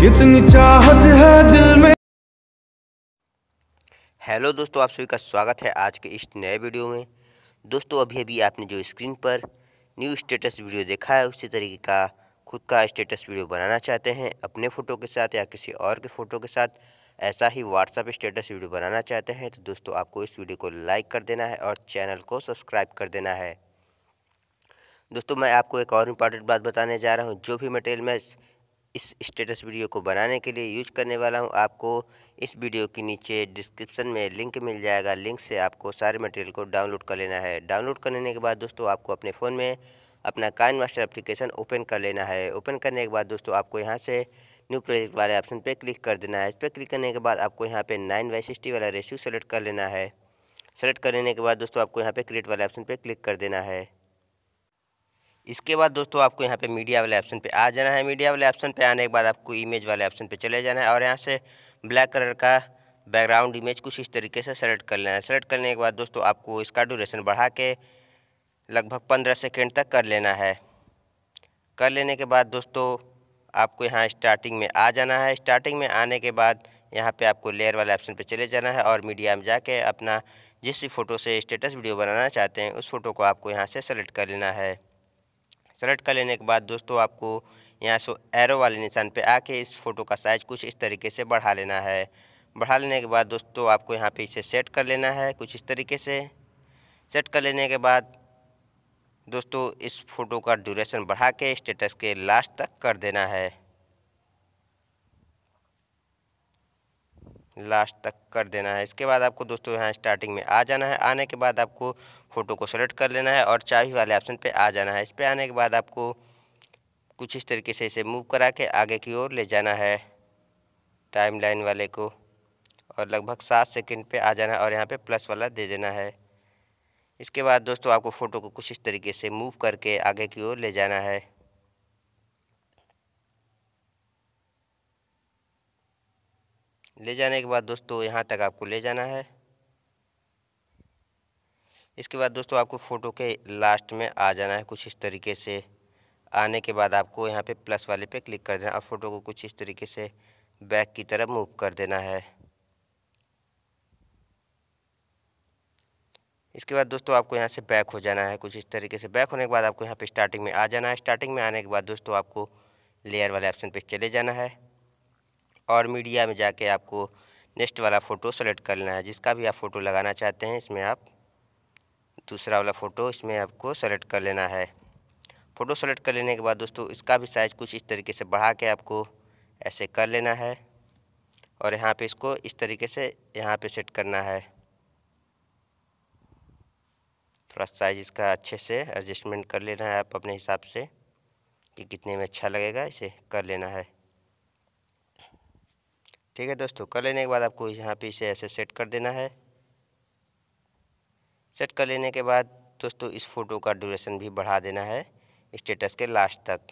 कितनी चाहत है दिल में हेलो दोस्तों आप सभी का स्वागत है आज के इस नए वीडियो में दोस्तों अभी अभी आपने जो स्क्रीन पर न्यू स्टेटस वीडियो देखा है उसी तरीके का खुद का स्टेटस वीडियो बनाना चाहते हैं अपने फ़ोटो के साथ या किसी और के फ़ोटो के साथ ऐसा ही व्हाट्सअप स्टेटस वीडियो बनाना चाहते हैं तो दोस्तों आपको इस वीडियो को लाइक कर देना है और चैनल को सब्सक्राइब कर देना है दोस्तों मैं आपको एक और इम्पॉर्टेंट बात बताने जा रहा हूँ जो भी मटेरियल मैं इस स्टेटस वीडियो को बनाने के लिए यूज करने वाला हूं आपको इस वीडियो के नीचे डिस्क्रिप्शन में लिंक मिल जाएगा लिंक से आपको सारे मटेरियल को डाउनलोड कर लेना है डाउनलोड कर लेने के बाद दोस्तों आपको अपने फ़ोन में अपना काइन मास्टर अप्लीकेशन ओपन कर लेना है ओपन करने के बाद दोस्तों आपको यहाँ से न्यू प्रोजेक्ट वाले ऑप्शन पर क्लिक कर देना है इस पर क्लिक करने के बाद आपको यहाँ पे नाइन वाई सिक्सटी वाला रेशियो सेलेक्ट कर लेना है सेलेक्ट कर लेने के बाद दोस्तों आपको यहाँ पे क्रिएट वाले ऑप्शन पर क्लिक कर देना है इसके बाद दोस्तों आपको यहाँ पे मीडिया वाले ऑप्शन पे आ जाना है मीडिया वाले ऑप्शन पे आने के बाद आपको इमेज वाले ऑप्शन पे चले जाना है और यहाँ से ब्लैक कलर का बैकग्राउंड इमेज कुछ इस तरीके से सेलेक्ट कर लेना है सेलेक्ट करने के बाद दोस्तों आपको इसका ड्यूरेशन बढ़ा के लगभग पंद्रह सेकेंड तक कर लेना है कर लेने के बाद दोस्तों आपको यहाँ स्टार्टिंग में आ जाना है स्टार्टिंग में आने के बाद यहाँ पे आपको लेयर वाले ऑप्शन पे चले जाना है और मीडिया में जाके अपना जिस भी फ़ोटो से स्टेटस वीडियो बनाना चाहते हैं उस फोटो को आपको यहाँ से सेलेक्ट कर लेना है सेलेक्ट कर लेने के बाद दोस्तों आपको यहाँ से एरो वाले निशान पे आके इस फ़ोटो का साइज़ कुछ इस तरीके से बढ़ा लेना है बढ़ा लेने के बाद दोस्तों आपको यहाँ पे इसे सेट कर लेना है कुछ इस तरीके से सेट कर लेने के बाद दोस्तों इस फ़ोटो का ड्यूरेशन बढ़ा के स्टेटस के लास्ट तक कर देना है लास्ट तक कर देना है इसके बाद आपको दोस्तों यहाँ स्टार्टिंग में आ जाना है आने के बाद आपको फ़ोटो को सेलेक्ट कर लेना है और चाबी वाले ऑप्शन पे आ जाना है इस पर आने के बाद आपको कुछ इस तरीके से इसे मूव करा के आगे की ओर ले जाना है टाइम लाइन वाले को और लगभग सात सेकेंड पे आ जाना है और यहाँ पे प्लस वाला दे देना है इसके बाद दोस्तों आपको फ़ोटो को कुछ इस तरीके से मूव करके आगे की ओर ले जाना है ले जाने के बाद दोस्तों यहाँ तक आपको ले जाना है इसके बाद दोस्तों आपको फ़ोटो के लास्ट में आ जाना है कुछ इस तरीके से आने के बाद आपको यहाँ पे प्लस वाले पे क्लिक कर देना और फ़ोटो को कुछ इस तरीके से बैक की तरफ मूव कर देना है इसके बाद दोस्तों आपको यहाँ से बैक हो जाना है कुछ इस तरीके से बैक होने के बाद आपको यहाँ पे स्टार्टिंग में आ जाना है स्टार्टिंग में आने के बाद दोस्तों आपको लेयर वाले ऑप्शन पे चले जाना है और मीडिया में जाके आपको नेक्स्ट वाला फ़ोटो सेलेक्ट कर लेना है जिसका भी आप फ़ोटो लगाना चाहते हैं इसमें आप दूसरा वाला फ़ोटो इसमें आपको सेलेक्ट कर लेना है फ़ोटो सेलेक्ट कर लेने के बाद दोस्तों इसका भी साइज़ कुछ इस तरीके से बढ़ा के आपको ऐसे कर लेना है और यहाँ पे इसको इस तरीके से यहाँ पे सेट करना है थोड़ा साइज इसका अच्छे से एडजस्टमेंट कर लेना है आप अपने हिसाब से कि कितने में अच्छा लगेगा इसे कर लेना है ठीक है दोस्तों कर लेने के बाद आपको यहाँ पे इसे ऐसे सेट कर देना है सेट कर लेने के बाद दोस्तों इस फ़ोटो का ड्यूरेशन भी बढ़ा देना है स्टेटस के लास्ट तक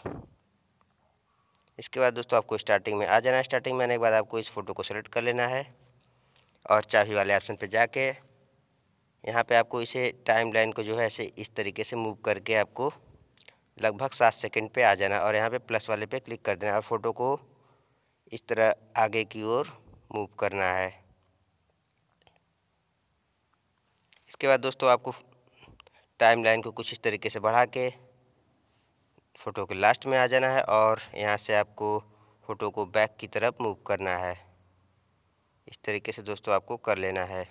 इसके बाद दोस्तों आपको स्टार्टिंग में आ जाना है स्टार्टिंग में आने के बाद आपको इस फ़ोटो को सेलेक्ट कर लेना है और चाबी वाले ऑप्शन पे जाके यहाँ पे आपको इसे टाइम लाइन को जो है ऐसे इस तरीके से मूव करके आपको लगभग सात सेकंड पे आ जाना और यहाँ पे प्लस वाले पे क्लिक कर देना और फ़ोटो को इस तरह आगे की ओर मूव करना है इसके बाद दोस्तों आपको टाइम लाइन को कुछ इस तरीके से बढ़ा के फ़ोटो के लास्ट में आ जाना है और यहाँ से आपको फ़ोटो को बैक की तरफ मूव करना है इस तरीके से दोस्तों आपको कर लेना है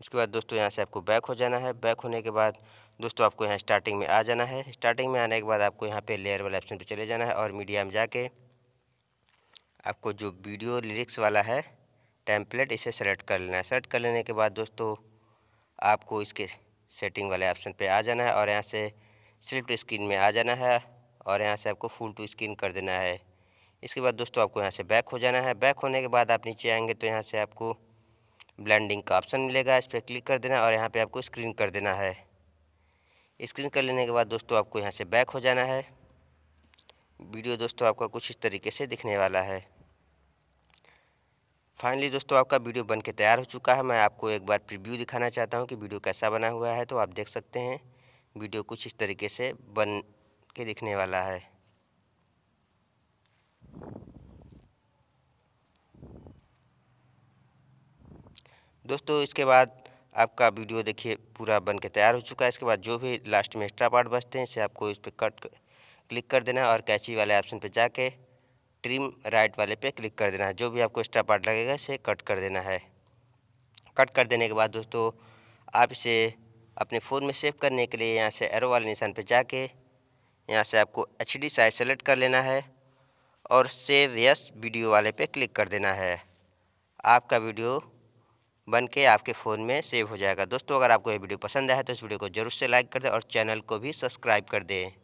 उसके बाद दोस्तों यहाँ से आपको बैक हो जाना है बैक होने के बाद दोस्तों आपको यहाँ स्टार्टिंग में आ जाना है स्टार्टिंग में आने के बाद आपको यहाँ पे लेयर वाले ऑप्शन पे चले जाना है और मीडिया में जाके आपको जो वीडियो लिरिक्स वाला है टेम्पलेट इसे सेलेक्ट कर लेना है सेलेक्ट कर लेने के बाद दोस्तों आपको इसके सेटिंग वाले ऑप्शन पर आ जाना है और यहाँ से सिल्फ स्क्रीन में आ जाना है और यहाँ से आपको फुल टू स्क्रीन कर देना है इसके बाद दोस्तों आपको यहाँ से बैक हो जाना है बैक होने के बाद आप नीचे आएंगे तो यहाँ से आपको ब्लेंडिंग का ऑप्शन मिलेगा इस पर क्लिक कर देना है और यहाँ पे आपको स्क्रीन कर देना है स्क्रीन कर लेने के बाद दोस्तों आपको यहाँ से बैक हो जाना है वीडियो दोस्तों आपका कुछ इस तरीके से दिखने वाला है फाइनली दोस्तों आपका वीडियो बन के तैयार हो चुका है मैं आपको एक बार प्रिव्यू दिखाना चाहता हूँ कि वीडियो कैसा बना हुआ है तो आप देख सकते हैं वीडियो कुछ इस तरीके से बन के दिखने वाला है दोस्तों इसके बाद आपका वीडियो देखिए पूरा बन के तैयार हो चुका है इसके बाद जो भी लास्ट में एक्स्ट्रा पार्ट बचते हैं इसे आपको इस पर कट क्लिक कर देना है और कैची वाले ऑप्शन पर जाके ट्रिम राइट वाले पे क्लिक कर देना है जो भी आपको एक्स्ट्रा पार्ट लगेगा इसे कट कर देना है कट कर देने के बाद दोस्तों आप इसे अपने फ़ोन में सेव करने के लिए यहाँ से एरो वाले निशान पर जाके यहाँ से आपको एच डी साइज सेलेक्ट कर लेना है और सेव यस वीडियो वाले पे क्लिक कर देना है आपका वीडियो बन के आपके फ़ोन में सेव हो जाएगा दोस्तों अगर आपको ये वीडियो पसंद आया तो इस वीडियो को जरूर से लाइक कर दें और चैनल को भी सब्सक्राइब कर दें